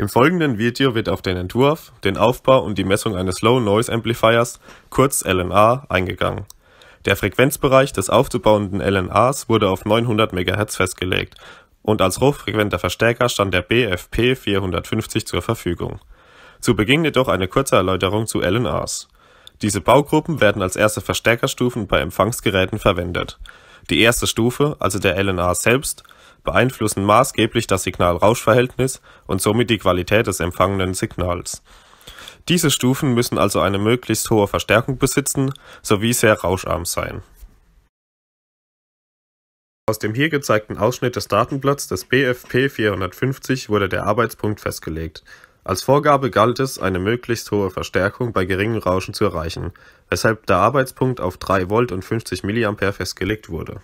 Im folgenden Video wird auf den Entwurf, den Aufbau und die Messung eines Low Noise Amplifiers, kurz LNA, eingegangen. Der Frequenzbereich des aufzubauenden LNAs wurde auf 900 MHz festgelegt und als hochfrequenter Verstärker stand der BFP 450 zur Verfügung. Zu Beginn jedoch eine kurze Erläuterung zu LNAs. Diese Baugruppen werden als erste Verstärkerstufen bei Empfangsgeräten verwendet die erste Stufe, also der LNA selbst, beeinflussen maßgeblich das Signal-Rausch-Verhältnis und somit die Qualität des empfangenen Signals. Diese Stufen müssen also eine möglichst hohe Verstärkung besitzen sowie sehr rauscharm sein. Aus dem hier gezeigten Ausschnitt des Datenblatts des BFP 450 wurde der Arbeitspunkt festgelegt. Als Vorgabe galt es, eine möglichst hohe Verstärkung bei geringem Rauschen zu erreichen, weshalb der Arbeitspunkt auf 3 Volt und 50 mA festgelegt wurde.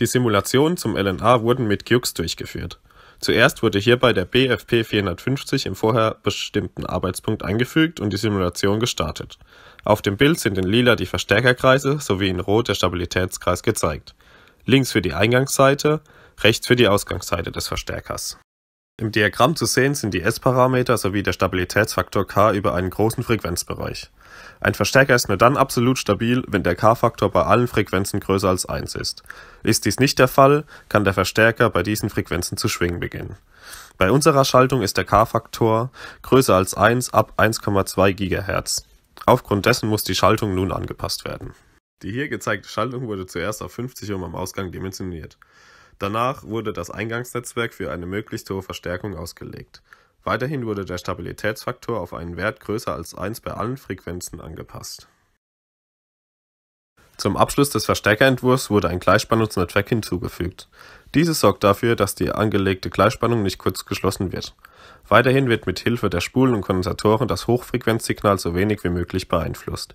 Die Simulationen zum LNA wurden mit Giux durchgeführt. Zuerst wurde hierbei der BFP 450 im vorher bestimmten Arbeitspunkt eingefügt und die Simulation gestartet. Auf dem Bild sind in lila die Verstärkerkreise sowie in rot der Stabilitätskreis gezeigt. Links für die Eingangsseite, rechts für die Ausgangsseite des Verstärkers im Diagramm zu sehen sind die S-Parameter sowie der Stabilitätsfaktor K über einen großen Frequenzbereich. Ein Verstärker ist nur dann absolut stabil, wenn der K-Faktor bei allen Frequenzen größer als 1 ist. Ist dies nicht der Fall, kann der Verstärker bei diesen Frequenzen zu schwingen beginnen. Bei unserer Schaltung ist der K-Faktor größer als 1 ab 1,2 GHz. Aufgrund dessen muss die Schaltung nun angepasst werden. Die hier gezeigte Schaltung wurde zuerst auf 50 Ohm am Ausgang dimensioniert. Danach wurde das Eingangsnetzwerk für eine möglichst hohe Verstärkung ausgelegt. Weiterhin wurde der Stabilitätsfaktor auf einen Wert größer als 1 bei allen Frequenzen angepasst. Zum Abschluss des Verstärkerentwurfs wurde ein Gleichspannungsnetzwerk hinzugefügt. Dieses sorgt dafür, dass die angelegte Gleichspannung nicht kurz geschlossen wird. Weiterhin wird mit Hilfe der Spulen und Kondensatoren das Hochfrequenzsignal so wenig wie möglich beeinflusst.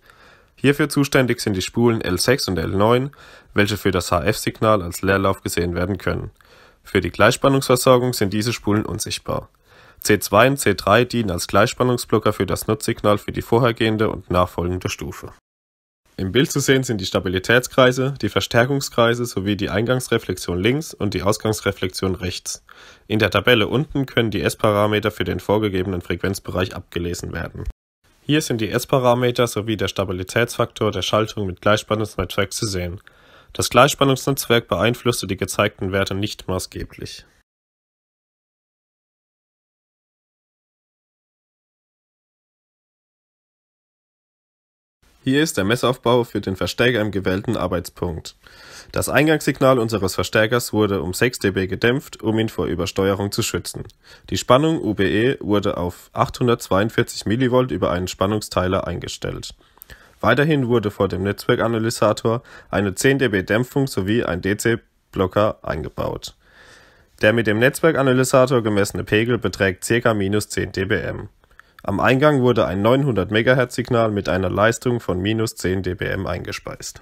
Hierfür zuständig sind die Spulen L6 und L9, welche für das HF-Signal als Leerlauf gesehen werden können. Für die Gleichspannungsversorgung sind diese Spulen unsichtbar. C2 und C3 dienen als Gleichspannungsblocker für das Nutzsignal für die vorhergehende und nachfolgende Stufe. Im Bild zu sehen sind die Stabilitätskreise, die Verstärkungskreise sowie die Eingangsreflexion links und die Ausgangsreflexion rechts. In der Tabelle unten können die S-Parameter für den vorgegebenen Frequenzbereich abgelesen werden. Hier sind die S-Parameter sowie der Stabilitätsfaktor der Schaltung mit Gleichspannungsnetzwerk zu sehen. Das Gleichspannungsnetzwerk beeinflusste die gezeigten Werte nicht maßgeblich. Hier ist der Messaufbau für den Verstärker im gewählten Arbeitspunkt. Das Eingangssignal unseres Verstärkers wurde um 6 dB gedämpft, um ihn vor Übersteuerung zu schützen. Die Spannung UBE wurde auf 842 mV über einen Spannungsteiler eingestellt. Weiterhin wurde vor dem Netzwerkanalysator eine 10 dB Dämpfung sowie ein DC-Blocker eingebaut. Der mit dem Netzwerkanalysator gemessene Pegel beträgt ca. minus 10 dBm. Am Eingang wurde ein 900 MHz-Signal mit einer Leistung von minus 10 dBm eingespeist.